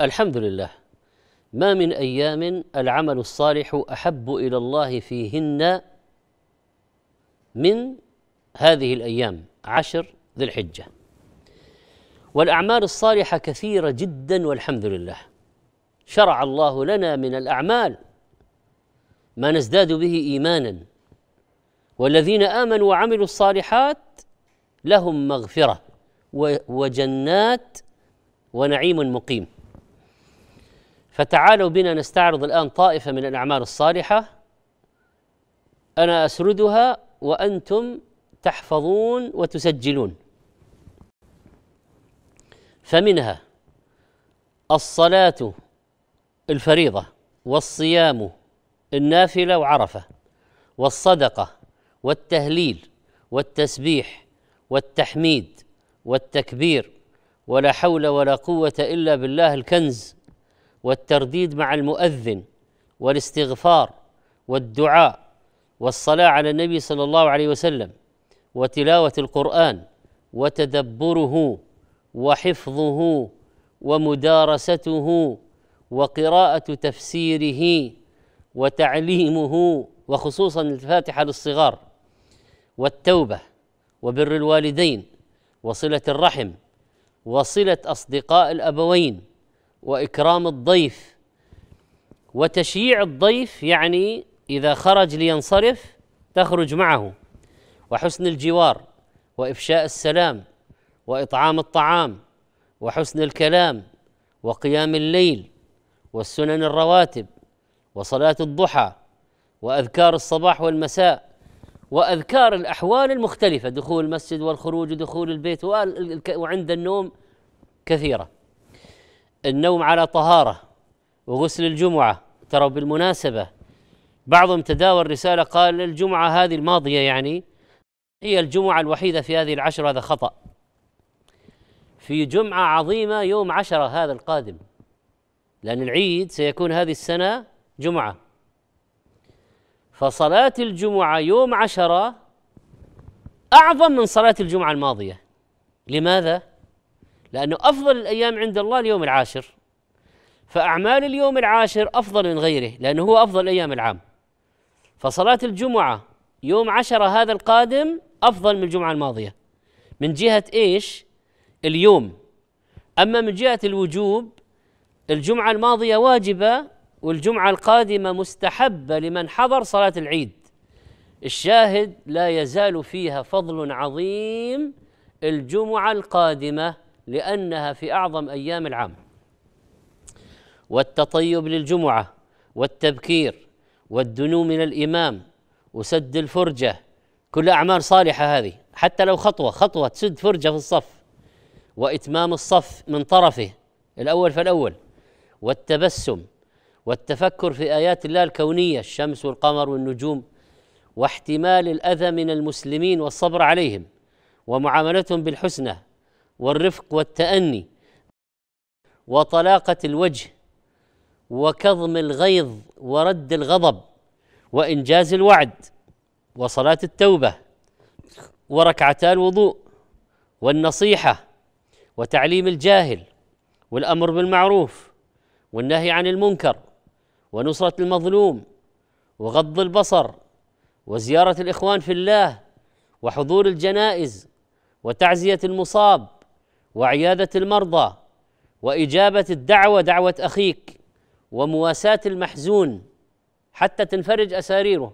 الحمد لله ما من ايام العمل الصالح احب الى الله فيهن من هذه الايام عشر ذي الحجه والاعمال الصالحه كثيره جدا والحمد لله شرع الله لنا من الاعمال ما نزداد به ايمانا والذين امنوا وعملوا الصالحات لهم مغفره وجنات ونعيم مقيم فتعالوا بنا نستعرض الآن طائفة من الأعمال الصالحة أنا أسردها وأنتم تحفظون وتسجلون فمنها الصلاة الفريضة والصيام النافلة وعرفة والصدقة والتهليل والتسبيح والتحميد والتكبير ولا حول ولا قوة إلا بالله الكنز والترديد مع المؤذن والاستغفار والدعاء والصلاه على النبي صلى الله عليه وسلم وتلاوه القران وتدبره وحفظه ومدارسته وقراءه تفسيره وتعليمه وخصوصا الفاتحه للصغار والتوبه وبر الوالدين وصله الرحم وصله اصدقاء الابوين واكرام الضيف وتشييع الضيف يعني اذا خرج لينصرف تخرج معه وحسن الجوار وافشاء السلام واطعام الطعام وحسن الكلام وقيام الليل والسنن الرواتب وصلاه الضحى واذكار الصباح والمساء واذكار الاحوال المختلفه دخول المسجد والخروج ودخول البيت وعند النوم كثيره النوم على طهارة وغسل الجمعة ترى بالمناسبة بعضهم تداول رسالة قال الجمعة هذه الماضية يعني هي الجمعة الوحيدة في هذه العشر هذا خطأ في جمعة عظيمة يوم عشرة هذا القادم لأن العيد سيكون هذه السنة جمعة فصلاة الجمعة يوم عشرة أعظم من صلاة الجمعة الماضية لماذا؟ لأنه أفضل الأيام عند الله اليوم العاشر فأعمال اليوم العاشر أفضل من غيره لأنه هو أفضل أيام العام فصلاة الجمعة يوم عشرة هذا القادم أفضل من الجمعة الماضية من جهة إيش اليوم أما من جهة الوجوب الجمعة الماضية واجبة والجمعة القادمة مستحبة لمن حضر صلاة العيد الشاهد لا يزال فيها فضل عظيم الجمعة القادمة لأنها في أعظم أيام العام والتطيب للجمعة والتبكير والدنو من الإمام وسد الفرجة كل أعمال صالحة هذه حتى لو خطوة خطوة تسد فرجة في الصف وإتمام الصف من طرفه الأول فالأول والتبسم والتفكر في آيات الله الكونية الشمس والقمر والنجوم واحتمال الأذى من المسلمين والصبر عليهم ومعاملتهم بالحسنى والرفق والتأني وطلاقة الوجه وكظم الغيظ ورد الغضب وإنجاز الوعد وصلاة التوبة وركعتا الوضوء والنصيحة وتعليم الجاهل والأمر بالمعروف والنهي عن المنكر ونصرة المظلوم وغض البصر وزيارة الإخوان في الله وحضور الجنائز وتعزية المصاب وعياده المرضى واجابه الدعوه دعوه اخيك ومواساه المحزون حتى تنفرج اساريره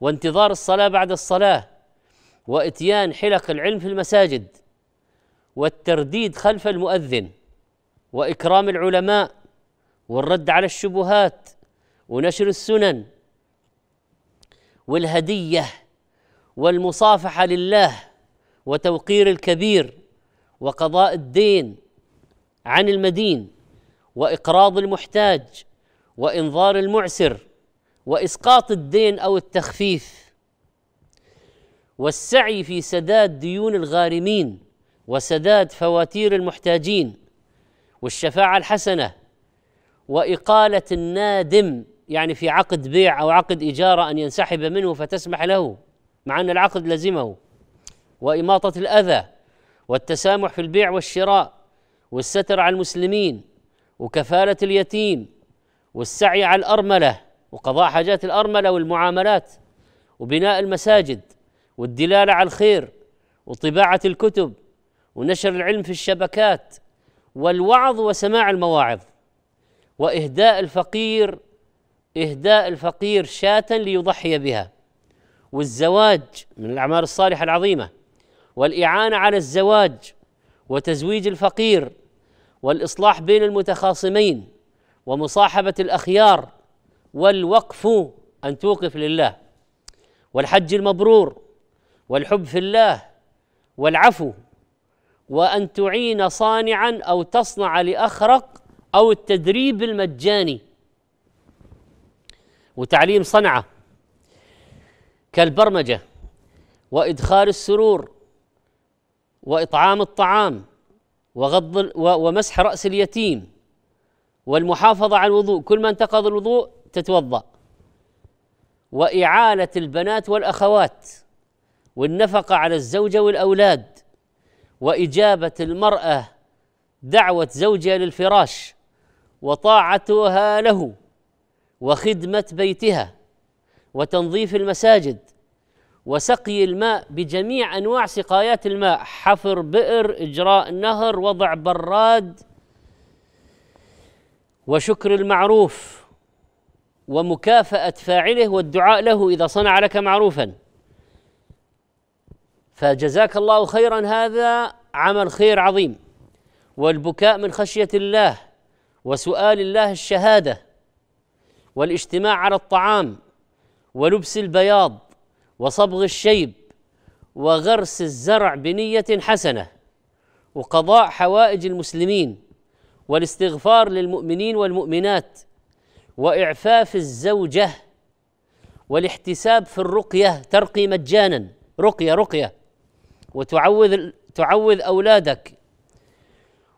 وانتظار الصلاه بعد الصلاه واتيان حلق العلم في المساجد والترديد خلف المؤذن واكرام العلماء والرد على الشبهات ونشر السنن والهديه والمصافحه لله وتوقير الكبير وقضاء الدين عن المدين واقراض المحتاج وانظار المعسر واسقاط الدين او التخفيف والسعي في سداد ديون الغارمين وسداد فواتير المحتاجين والشفاعه الحسنه واقاله النادم يعني في عقد بيع او عقد اجاره ان ينسحب منه فتسمح له مع ان العقد لزمه وإماطة الأذى والتسامح في البيع والشراء والستر على المسلمين وكفالة اليتيم والسعي على الأرملة وقضاء حاجات الأرملة والمعاملات وبناء المساجد والدلالة على الخير وطباعة الكتب ونشر العلم في الشبكات والوعظ وسماع المواعظ وإهداء الفقير إهداء الفقير شاة ليضحي بها والزواج من الأعمال الصالحة العظيمة والاعانه على الزواج وتزويج الفقير والاصلاح بين المتخاصمين ومصاحبه الاخيار والوقف ان توقف لله والحج المبرور والحب في الله والعفو وان تعين صانعا او تصنع لاخرق او التدريب المجاني وتعليم صنعه كالبرمجه وادخال السرور واطعام الطعام وغض ومسح راس اليتيم والمحافظه على الوضوء كل ما انتقض الوضوء تتوضا واعاله البنات والاخوات والنفقه على الزوجه والاولاد واجابه المراه دعوه زوجها للفراش وطاعتها له وخدمه بيتها وتنظيف المساجد وسقي الماء بجميع انواع سقايات الماء حفر بئر اجراء نهر وضع براد وشكر المعروف ومكافاه فاعله والدعاء له اذا صنع لك معروفا فجزاك الله خيرا هذا عمل خير عظيم والبكاء من خشيه الله وسؤال الله الشهاده والاجتماع على الطعام ولبس البياض وصبغ الشيب وغرس الزرع بنيه حسنه وقضاء حوائج المسلمين والاستغفار للمؤمنين والمؤمنات واعفاف الزوجه والاحتساب في الرقيه ترقي مجانا رقيه رقيه وتعوذ تعوذ اولادك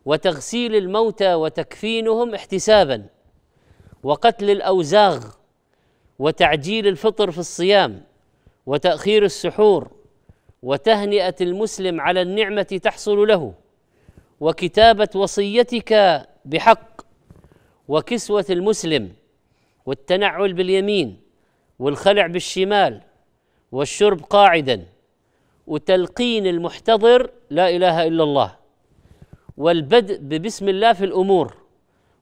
وتغسيل الموتى وتكفينهم احتسابا وقتل الاوزاغ وتعجيل الفطر في الصيام وتاخير السحور وتهنئه المسلم على النعمه تحصل له وكتابه وصيتك بحق وكسوه المسلم والتنعل باليمين والخلع بالشمال والشرب قاعدا وتلقين المحتضر لا اله الا الله والبدء ببسم الله في الامور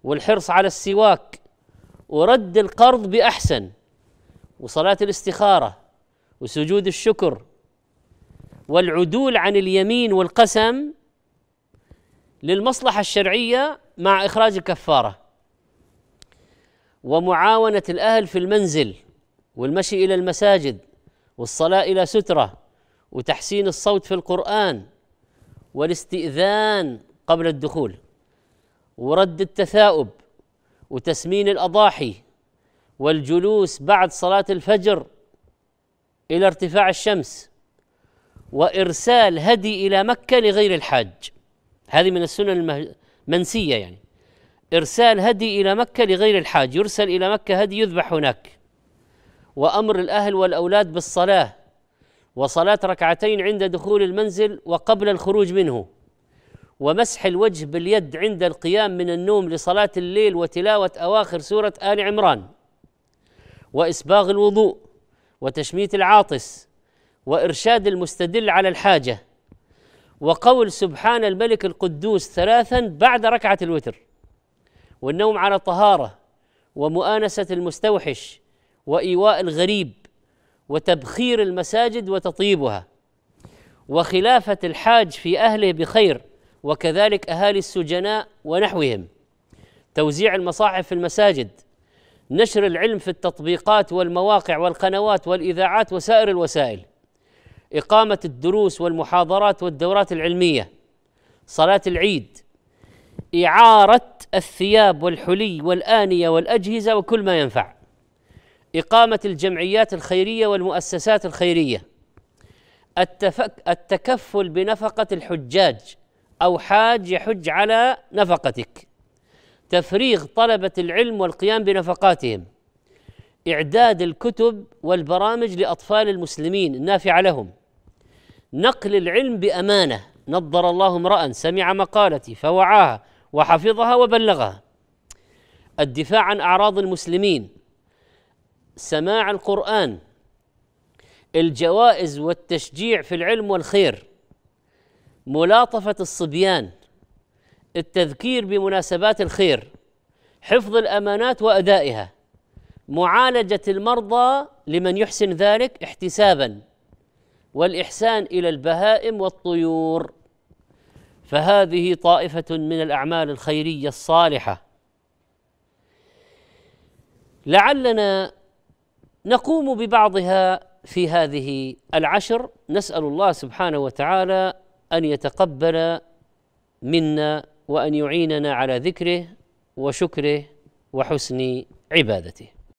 والحرص على السواك ورد القرض باحسن وصلاه الاستخاره وسجود الشكر والعدول عن اليمين والقسم للمصلحة الشرعية مع إخراج الكفارة ومعاونة الأهل في المنزل والمشي إلى المساجد والصلاة إلى سترة وتحسين الصوت في القرآن والاستئذان قبل الدخول ورد التثاؤب وتسمين الأضاحي والجلوس بعد صلاة الفجر الى ارتفاع الشمس وارسال هدي الى مكه لغير الحاج هذه من السنن المنسيه يعني ارسال هدي الى مكه لغير الحاج يرسل الى مكه هدي يذبح هناك وامر الاهل والاولاد بالصلاه وصلاه ركعتين عند دخول المنزل وقبل الخروج منه ومسح الوجه باليد عند القيام من النوم لصلاه الليل وتلاوه اواخر سوره ال عمران واسباغ الوضوء وتشميت العاطس وارشاد المستدل على الحاجه وقول سبحان الملك القدوس ثلاثا بعد ركعه الوتر والنوم على طهاره ومؤانسه المستوحش وايواء الغريب وتبخير المساجد وتطيبها وخلافه الحاج في اهله بخير وكذلك اهالي السجناء ونحوهم توزيع المصاحف في المساجد نشر العلم في التطبيقات والمواقع والقنوات والاذاعات وسائر الوسائل اقامه الدروس والمحاضرات والدورات العلميه صلاه العيد اعاره الثياب والحلي والانيه والاجهزه وكل ما ينفع اقامه الجمعيات الخيريه والمؤسسات الخيريه التفك التكفل بنفقه الحجاج او حاج يحج على نفقتك تفريغ طلبة العلم والقيام بنفقاتهم إعداد الكتب والبرامج لأطفال المسلمين النافعة لهم نقل العلم بأمانة نضر الله امرأ سمع مقالتي فوعاها وحفظها وبلغها الدفاع عن أعراض المسلمين سماع القرآن الجوائز والتشجيع في العلم والخير ملاطفة الصبيان التذكير بمناسبات الخير حفظ الامانات وادائها معالجه المرضى لمن يحسن ذلك احتسابا والاحسان الى البهائم والطيور فهذه طائفه من الاعمال الخيريه الصالحه لعلنا نقوم ببعضها في هذه العشر نسال الله سبحانه وتعالى ان يتقبل منا وان يعيننا على ذكره وشكره وحسن عبادته